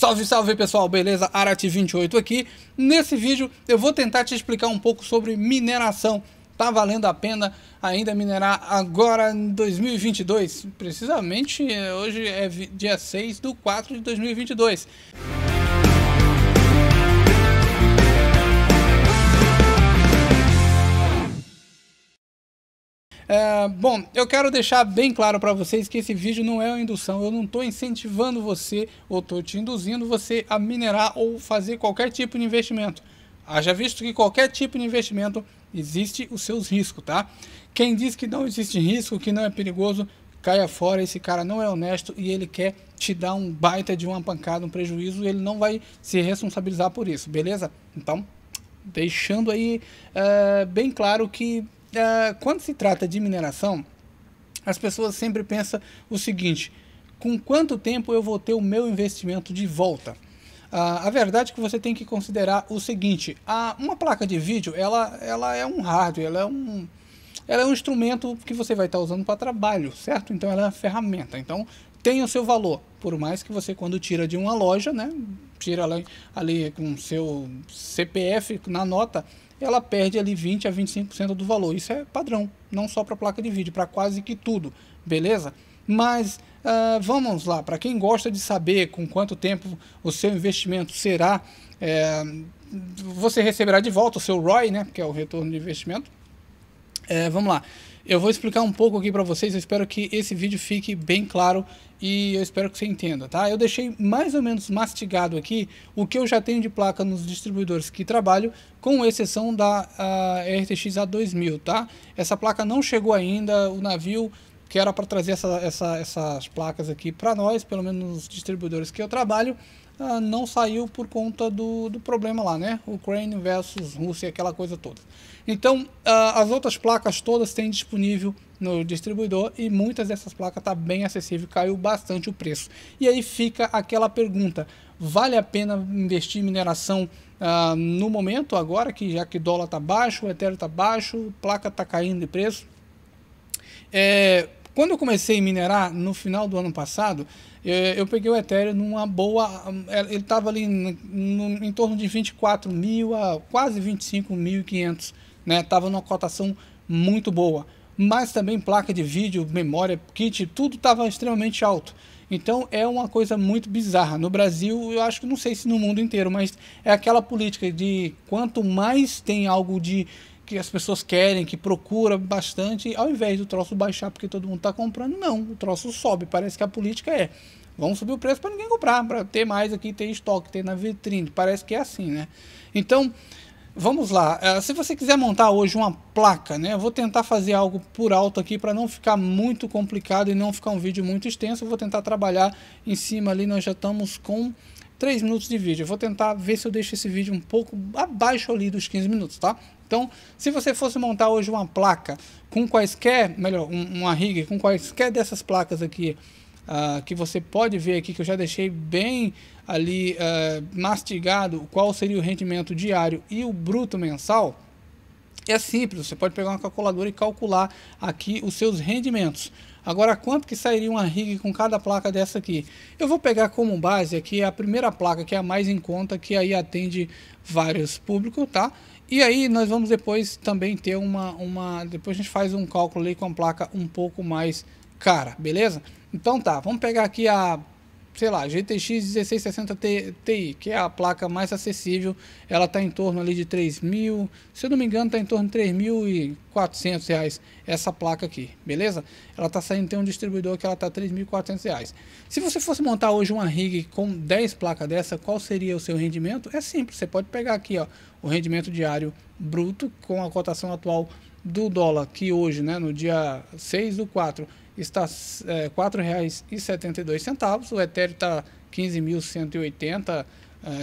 Salve, salve pessoal, beleza? Arati28 aqui. Nesse vídeo eu vou tentar te explicar um pouco sobre mineração. Tá valendo a pena ainda minerar agora em 2022? Precisamente eh, hoje é dia 6 do 4 de 2022. É, bom, eu quero deixar bem claro para vocês que esse vídeo não é uma indução. Eu não estou incentivando você ou estou te induzindo você a minerar ou fazer qualquer tipo de investimento. Haja visto que qualquer tipo de investimento existe os seus riscos, tá? Quem diz que não existe risco, que não é perigoso, caia fora, esse cara não é honesto e ele quer te dar um baita de uma pancada, um prejuízo, ele não vai se responsabilizar por isso, beleza? Então, deixando aí é, bem claro que é, quando se trata de mineração, as pessoas sempre pensam o seguinte: com quanto tempo eu vou ter o meu investimento de volta? Uh, a verdade é que você tem que considerar o seguinte: a, uma placa de vídeo ela, ela é um hardware, ela é um, ela é um instrumento que você vai estar usando para trabalho, certo? Então ela é uma ferramenta. Então tem o seu valor, por mais que você quando tira de uma loja, né, tira ali, ali com seu CPF na nota, ela perde ali 20 a 25% do valor. Isso é padrão, não só para placa de vídeo, para quase que tudo, beleza? Mas uh, vamos lá, para quem gosta de saber com quanto tempo o seu investimento será, é, você receberá de volta o seu ROI, né, que é o retorno de investimento, é, vamos lá. Eu vou explicar um pouco aqui para vocês. Eu espero que esse vídeo fique bem claro e eu espero que você entenda, tá? Eu deixei mais ou menos mastigado aqui o que eu já tenho de placa nos distribuidores que trabalho, com exceção da RTX A2000, tá? Essa placa não chegou ainda, o navio que era para trazer essa, essa, essas placas aqui para nós, pelo menos nos distribuidores que eu trabalho, ah, não saiu por conta do, do problema lá, né? Ucrânia versus Rússia, aquela coisa toda. Então, ah, as outras placas todas têm disponível no distribuidor e muitas dessas placas tá bem acessível, caiu bastante o preço. E aí fica aquela pergunta: vale a pena investir em mineração ah, no momento, agora que já que dólar está baixo, o Ethereum está baixo, placa está caindo de preço? É, quando eu comecei a minerar no final do ano passado, é, eu peguei o Ethereum numa boa. É, ele estava ali no, em torno de 24 mil a quase 25.500, né? Tava numa cotação muito boa. Mas também placa de vídeo, memória, kit, tudo estava extremamente alto. Então é uma coisa muito bizarra. No Brasil, eu acho que não sei se no mundo inteiro, mas é aquela política de quanto mais tem algo de que as pessoas querem, que procura bastante, ao invés do troço baixar porque todo mundo está comprando, não, o troço sobe. Parece que a política é vamos subir o preço para ninguém comprar, para ter mais aqui, ter estoque, ter na vitrine. Parece que é assim, né? Então, vamos lá. Ah, se você quiser montar hoje uma placa, né? Eu vou tentar fazer algo por alto aqui para não ficar muito complicado e não ficar um vídeo muito extenso. Eu vou tentar trabalhar em cima ali. Nós já estamos com 3 minutos de vídeo. Eu vou tentar ver se eu deixo esse vídeo um pouco abaixo ali dos 15 minutos, tá? Então, se você fosse montar hoje uma placa com quaisquer, melhor, uma rig com quaisquer dessas placas aqui, Uh, que você pode ver aqui que eu já deixei bem ali uh, mastigado qual seria o rendimento diário e o bruto mensal é simples você pode pegar uma calculadora e calcular aqui os seus rendimentos Agora, quanto que sairia uma rig com cada placa dessa aqui? Eu vou pegar como base aqui a primeira placa, que é a mais em conta, que aí atende vários públicos, tá? E aí nós vamos depois também ter uma, uma... Depois a gente faz um cálculo aí com a placa um pouco mais cara, beleza? Então tá, vamos pegar aqui a sei lá, GTX 1660 Ti, que é a placa mais acessível, ela está em torno ali de 3 mil, se eu não me engano está em torno de 3.400 reais essa placa aqui, beleza? Ela está saindo, tem um distribuidor que ela está 3.400 reais. Se você fosse montar hoje uma rig com 10 placas dessa, qual seria o seu rendimento? É simples, você pode pegar aqui ó, o rendimento diário bruto com a cotação atual do dólar, que hoje, né, no dia 6 do 4, está é, R$ 4,72. O Ethereum está R$ 15.180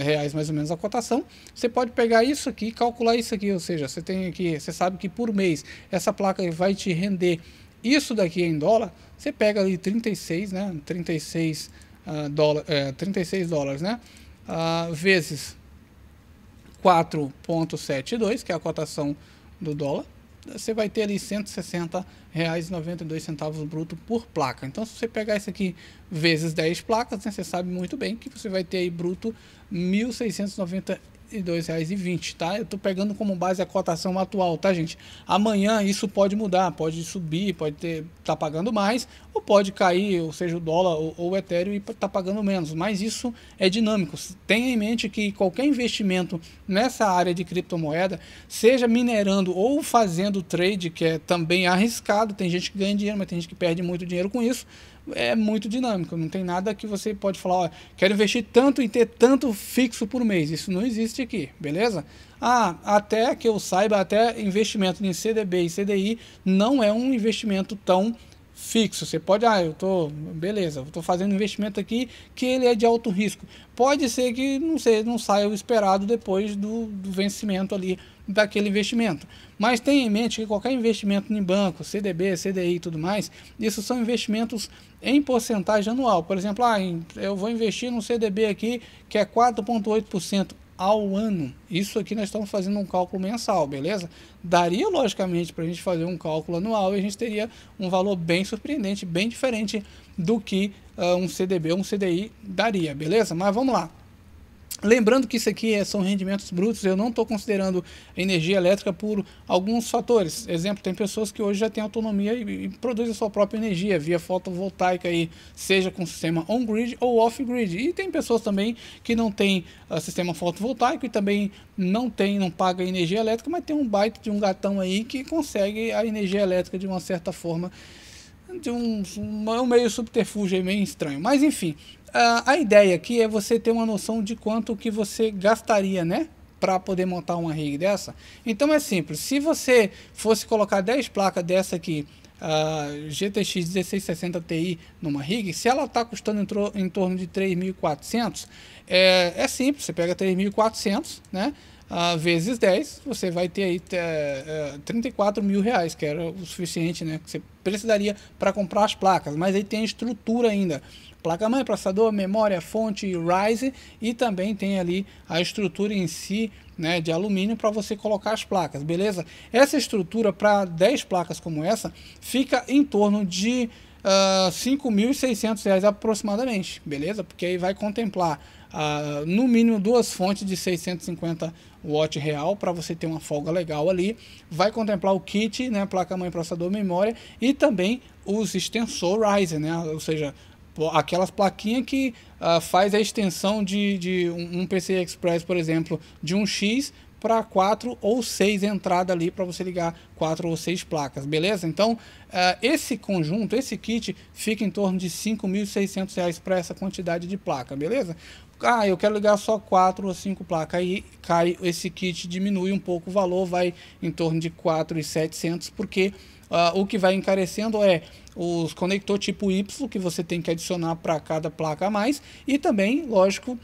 reais mais ou menos a cotação, você pode pegar isso aqui e calcular isso aqui, ou seja, você tem aqui, você sabe que por mês essa placa vai te render isso daqui em dólar, você pega ali 36, né, 36, uh, ah, dólar, é, 36 dólares, né, uh, vezes 4.72, que é a cotação do dólar, você vai ter ali R$ 160,92 bruto por placa. Então, se você pegar isso aqui vezes 10 placas, né, você sabe muito bem que você vai ter aí bruto R$ 1.690 e dois reais e vinte, tá? Eu tô pegando como base a cotação atual, tá, gente? Amanhã isso pode mudar, pode subir, pode ter tá pagando mais, ou pode cair, ou seja, o dólar ou, ou o Ethereum e tá pagando menos. Mas isso é dinâmico. Tenha em mente que qualquer investimento nessa área de criptomoeda, seja minerando ou fazendo trade, que é também arriscado, tem gente que ganha dinheiro, mas tem gente que perde muito dinheiro com isso é muito dinâmico. Não tem nada que você pode falar, ó, quero investir tanto e ter tanto fixo por mês. Isso não existe aqui, beleza? Ah, até que eu saiba, até investimento em CDB e CDI não é um investimento tão fixo. Você pode, ah, eu tô, beleza, eu tô fazendo investimento aqui que ele é de alto risco. Pode ser que não sei, não saia o esperado depois do, do vencimento ali daquele investimento. Mas tenha em mente que qualquer investimento em banco, CDB, CDI e tudo mais, isso são investimentos em porcentagem anual. Por exemplo, ah, eu vou investir num CDB aqui que é 4,8% ao ano. Isso aqui nós estamos fazendo um cálculo mensal, beleza? Daria, logicamente, para a gente fazer um cálculo anual e a gente teria um valor bem surpreendente, bem diferente do que uh, um CDB ou um CDI daria, beleza? Mas vamos lá. Lembrando que isso aqui é, são rendimentos brutos, eu não estou considerando energia elétrica por alguns fatores. Exemplo, tem pessoas que hoje já têm autonomia e, e produzem sua própria energia via fotovoltaica, aí, seja com sistema on-grid ou off-grid. E tem pessoas também que não têm uh, sistema fotovoltaico e também não tem, não paga energia elétrica, mas tem um baita de um gatão aí que consegue a energia elétrica de uma certa forma de um, um, meio subterfúgio meio estranho. Mas enfim, a, ah, a ideia aqui é você ter uma noção de quanto que você gastaria, né? para poder montar uma rig dessa? Então é simples, se você fosse colocar 10 placas dessa aqui, a GTX 1660 Ti numa rig, se ela está custando em, tro em, torno de 3.400, é, é simples, você pega 3.400, né? Uh, vezes 10, você vai ter aí é, é, 34 mil reais, que era o suficiente, né? Que você precisaria para comprar as placas, mas aí tem a estrutura ainda placa-mãe, processador, memória, fonte, Ryzen e também tem ali a estrutura em si né, de alumínio para você colocar as placas, beleza? Essa estrutura para 10 placas como essa fica em torno de uh, ah, 5.600 reais aproximadamente, beleza? Porque aí vai contemplar uh, no mínimo duas fontes de 650 watt real para você ter uma folga legal ali. Vai contemplar o kit, né, placa-mãe, processador, memória e também os extensor Ryzen, né? Ou seja, aquelas plaquinhas que uh, faz a extensão de, de um PCI Express, por exemplo, de um X para quatro ou seis entradas ali para você ligar quatro ou seis placas, beleza? Então, uh, esse conjunto, esse kit, fica em torno de R$ 5.600 para essa quantidade de placa, beleza? Ah, eu quero ligar só quatro ou cinco placas, aí cai, esse kit diminui um pouco o valor, vai em torno de R$ 4.700, porque uh, o que vai encarecendo é os conector tipo Y que você tem que adicionar para cada placa a mais e também, lógico, uh,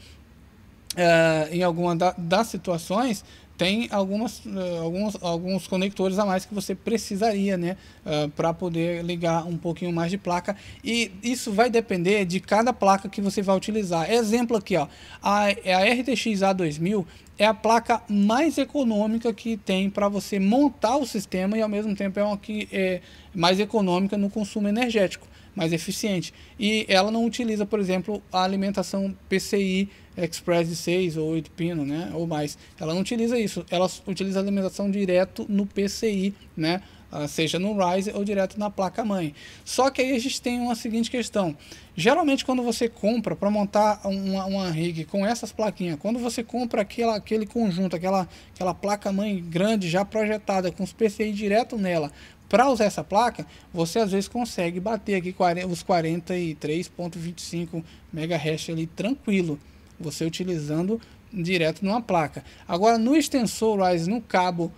em alguma da, das situações, tem algumas, eh, alguns, alguns conectores a mais que você precisaria, né, uh, eh, para poder ligar um pouquinho mais de placa. E isso vai depender de cada placa que você vai utilizar. Exemplo aqui, ó, a, a RTX A2000 é a placa mais econômica que tem para você montar o sistema e ao mesmo tempo é uma que é mais econômica no consumo energético, mais eficiente. E ela não utiliza, por exemplo, a alimentação PCI Express de 6 ou 8 pino, né, ou mais. Ela não utiliza isso, ela utiliza a alimentação direto no PCI, né, ah, seja no Ryzen ou direto na placa-mãe. Só que aí a gente tem uma seguinte questão. Geralmente quando você compra para montar uma, uma, rig com essas plaquinhas, quando você compra aquela, aquele conjunto, aquela, aquela placa-mãe grande já projetada com os PCI direto nela, para usar essa placa, você às vezes consegue bater aqui os 43.25 MHz ali tranquilo você utilizando direto numa placa. Agora no extensor no cabo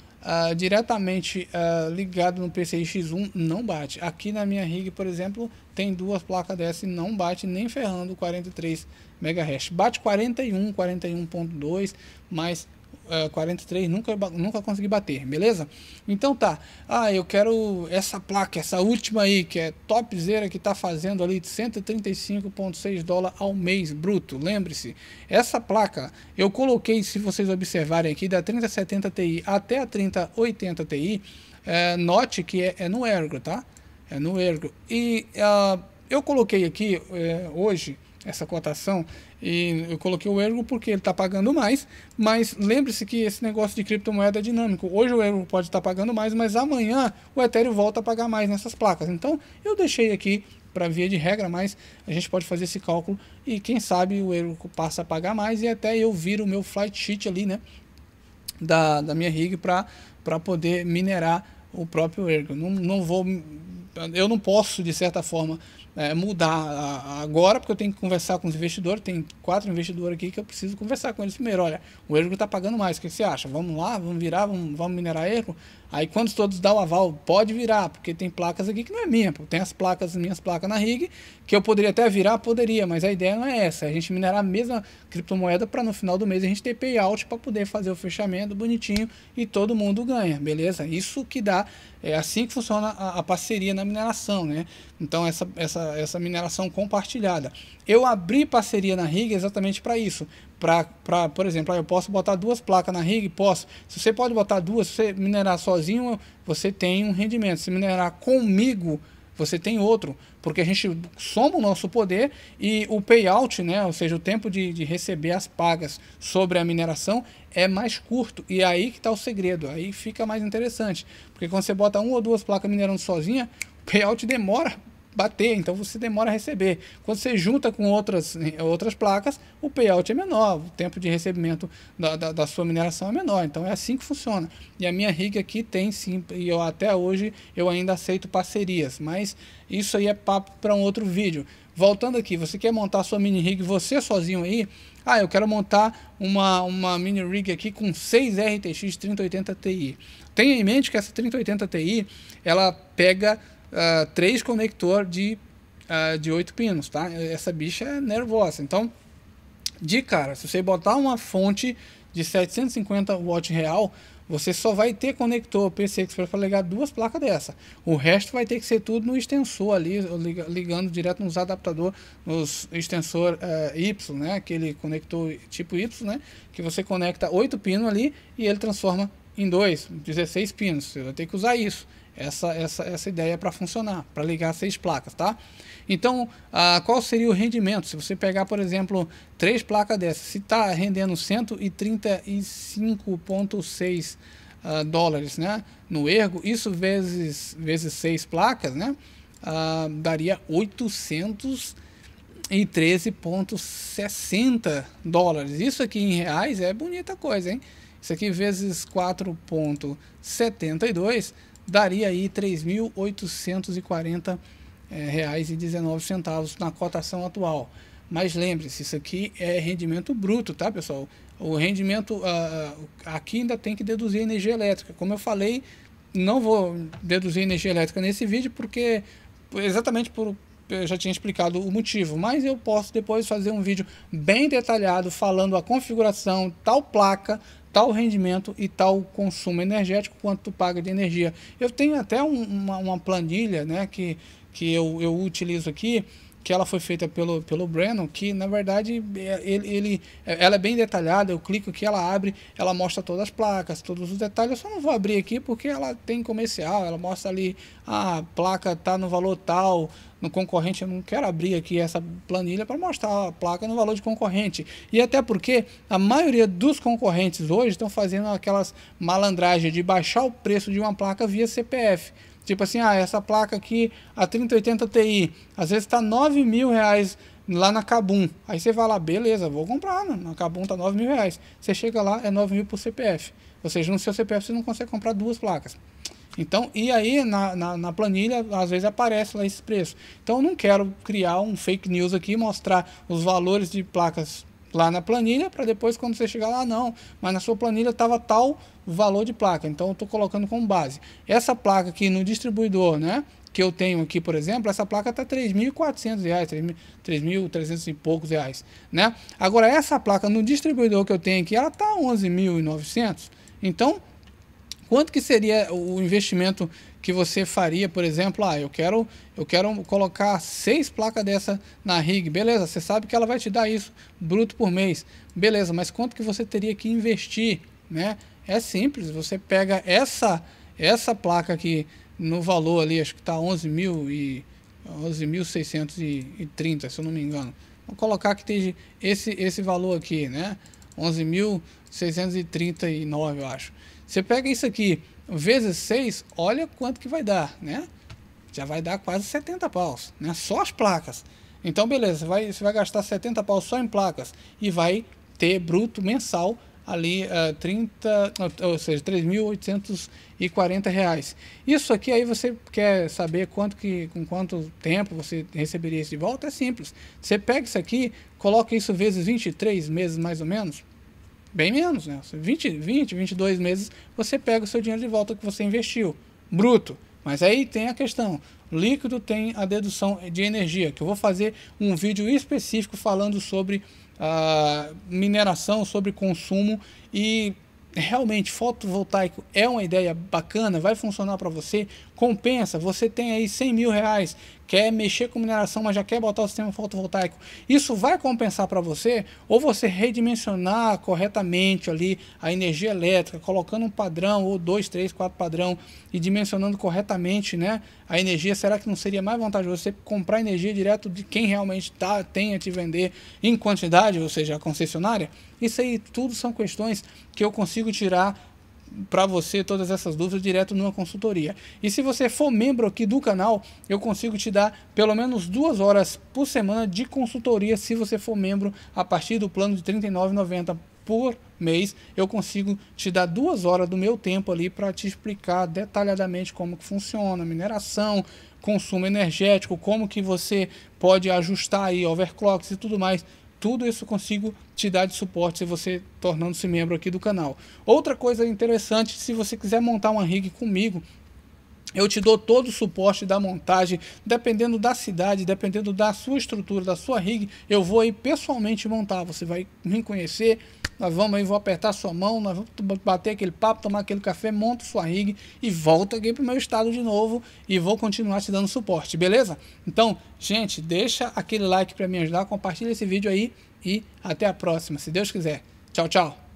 uh, diretamente uh, ligado no PCI X1, não bate. Aqui na minha rig, por exemplo, tem duas placas dessa e não bate nem ferrando 43 MHz. Bate 41, 41.2, mas é, uh, 43, nunca, nunca consegui bater, beleza? Então tá, ah, eu quero essa placa, essa última aí, que é topzera, que tá fazendo ali 135,6 dólar ao mês bruto. Lembre-se, essa placa eu coloquei, se vocês observarem aqui, da 3070 Ti até a 3080 Ti, é, note que é, é, no ergo, tá? É no ergo. E uh, eu coloquei aqui é, hoje essa cotação. E eu coloquei o Ergo porque ele está pagando mais, mas lembre-se que esse negócio de criptomoeda é dinâmico. Hoje o Ergo pode estar tá pagando mais, mas amanhã o Ethereum volta a pagar mais nessas placas. Então eu deixei aqui para via de regra, mas a gente pode fazer esse cálculo e quem sabe o Ergo passa a pagar mais e até eu viro o meu flight sheet ali, né, da, da minha rig para poder minerar o próprio Ergo. Não, não vou eu não posso, de certa forma, é, mudar agora, porque eu tenho que conversar com os investidores. Tem quatro investidores aqui que eu preciso conversar com eles primeiro. Olha, o ergo está pagando mais, o que você acha? Vamos lá, vamos virar, vamos, vamos minerar ergo. Aí quando todos dão o aval, pode virar, porque tem placas aqui que não é minha. Tem as placas, minhas placas na RIG, que eu poderia até virar, poderia, mas a ideia não é essa. É a gente minerar a mesma criptomoeda para no final do mês a gente ter payout para poder fazer o fechamento bonitinho e todo mundo ganha, beleza? Isso que dá, é assim que funciona a, a parceria na mineração, né? Então essa, essa essa, mineração compartilhada. Eu abri parceria na rig exatamente para isso. Pra, pra, por exemplo, eu posso botar duas placas na rig? Posso. Se você pode botar duas, se você minerar sozinho, você tem um rendimento. Se minerar comigo, você tem outro, porque a gente soma o nosso poder e o payout, né, ou seja, o tempo de, de receber as pagas sobre a mineração é mais curto. E é aí que está o segredo, aí fica mais interessante. Porque quando você bota uma ou duas placas minerando sozinha, o payout demora bater, então você demora a receber. Quando você junta com outras, outras placas, o payout é menor, o tempo de recebimento da, da, da sua mineração é menor. Então é assim que funciona. E a minha rig aqui tem sim, e eu até hoje eu ainda aceito parcerias, mas isso aí é papo para um outro vídeo. Voltando aqui, você quer montar sua mini rig você sozinho aí? Ah, eu quero montar uma, uma mini rig aqui com 6 RTX 3080 Ti. Tenha em mente que essa 3080 Ti, ela pega uh, três conector de, uh, de 8 pinos, tá? Essa bicha é nervosa. Então, de cara, se você botar uma fonte de 750 watt real, você só vai ter conector PC você para ligar duas placas dessa. O resto vai ter que ser tudo no extensor ali, ligando direto nos adaptador, nos extensor uh, Y, né? Aquele conector tipo Y, né? Que você conecta oito pinos ali e ele transforma em dois, 16 pinos. Você vai ter que usar isso essa, essa, essa ideia é para funcionar, para ligar seis placas, tá? Então, ah, qual seria o rendimento? Se você pegar, por exemplo, três placas dessas, se está rendendo 135,6 ah, dólares né, no ergo, isso vezes, vezes seis placas, né? Ah, daria 813,60 dólares. Isso aqui em reais é bonita coisa, hein? Isso aqui vezes 4,72 daria aí R$ 3.840,19 é, na cotação atual. Mas lembre-se, isso aqui é rendimento bruto, tá, pessoal? O rendimento uh, aqui ainda tem que deduzir energia elétrica. Como eu falei, não vou deduzir energia elétrica nesse vídeo porque exatamente por eu já tinha explicado o motivo, mas eu posso depois fazer um vídeo bem detalhado falando a configuração tal placa, tal rendimento e tal consumo energético, quanto tu paga de energia. Eu tenho até um, uma, uma, planilha né, que, que eu, eu utilizo aqui, que ela foi feita pelo, pelo Brennan, que na verdade é, ele, ele, é, ela é bem detalhada, eu clico aqui, ela abre, ela mostra todas as placas, todos os detalhes, eu só não vou abrir aqui porque ela tem comercial, ela mostra ali, ah, a placa tá no valor tal, no concorrente, eu não quero abrir aqui essa planilha para mostrar a placa no valor de concorrente. E até porque a maioria dos concorrentes hoje estão fazendo aquelas malandragens de baixar o preço de uma placa via CPF. Tipo assim, ah, essa placa aqui, a 3080 Ti, às vezes tá 9 mil reais lá na Cabum. Aí você vai lá, beleza, vou comprar, né? na Cabum tá 9 mil reais. Você chega lá, é 9 mil por CPF. Ou seja, no seu CPF você não consegue comprar duas placas. Então, e aí na, na, na, planilha, às vezes aparece lá esse preço. Então, eu não quero criar um fake news aqui, mostrar os valores de placas lá na planilha para depois quando você chegar lá não, mas na sua planilha estava tal valor de placa, então eu estou colocando como base. Essa placa aqui no distribuidor, né, que eu tenho aqui, por exemplo, essa placa está R$ 3.400, R$ 3.300 e poucos reais, né? Agora essa placa no distribuidor que eu tenho aqui, ela está 11.900. Então, quanto que seria o investimento que você faria, por exemplo, ah, eu quero, eu quero colocar seis placas dessa na rig, beleza? Você sabe que ela vai te dar isso bruto por mês, beleza? Mas quanto que você teria que investir, né? É simples, você pega essa essa placa aqui no valor ali, acho que está 11 mil e 11.630, se eu não me engano. Vou colocar que tem esse esse valor aqui, né? 11.639, eu acho. Você pega isso aqui vezes 6, olha quanto que vai dar, né? Já vai dar quase 70 paus, né? Só as placas. Então, beleza, vai, você vai gastar 70 paus só em placas e vai ter bruto mensal ali uh, eh, 30, ou seja, 3.840 reais. Isso aqui aí você quer saber quanto que, com quanto tempo você receberia isso de volta? É simples. Você pega isso aqui, coloca isso vezes 23 meses mais ou menos, Bem menos, né? 20, 20, 22 meses você pega o seu dinheiro de volta que você investiu, bruto. Mas aí tem a questão, líquido tem a dedução de energia, que eu vou fazer um vídeo específico falando sobre uh, mineração, sobre consumo e realmente fotovoltaico é uma ideia bacana, vai funcionar para você, compensa, você tem aí 100 mil reais quer mexer com mineração, mas já quer botar o sistema fotovoltaico, isso vai compensar para você ou você redimensionar corretamente ali a energia elétrica, colocando um padrão ou dois, três, quatro padrão e dimensionando corretamente, né, a energia, será que não seria mais vantajoso você comprar energia direto de quem realmente tá, tem a te vender em quantidade, ou seja, a concessionária? Isso aí tudo são questões que eu consigo tirar para você todas essas dúvidas direto numa consultoria. E se você for membro aqui do canal, eu consigo te dar pelo menos duas horas por semana de consultoria se você for membro a partir do plano de R$ 39,90 por mês, eu consigo te dar duas horas do meu tempo ali para te explicar detalhadamente como que funciona mineração, consumo energético, como que você pode ajustar aí overclocks e tudo mais tudo isso consigo te dar de suporte se você tornando-se membro aqui do canal. Outra coisa interessante, se você quiser montar uma rig comigo, eu te dou todo o suporte da montagem, dependendo da cidade, dependendo da sua estrutura, da sua rig, eu vou aí pessoalmente montar. Você vai me conhecer, nós vamos aí, vou apertar sua mão, nós vamos bater aquele papo, tomar aquele café, monta sua rig e volta aqui pro meu estado de novo e vou continuar te dando suporte, beleza? Então, gente, deixa aquele like para me ajudar, compartilha esse vídeo aí e até a próxima, se Deus quiser. Tchau, tchau.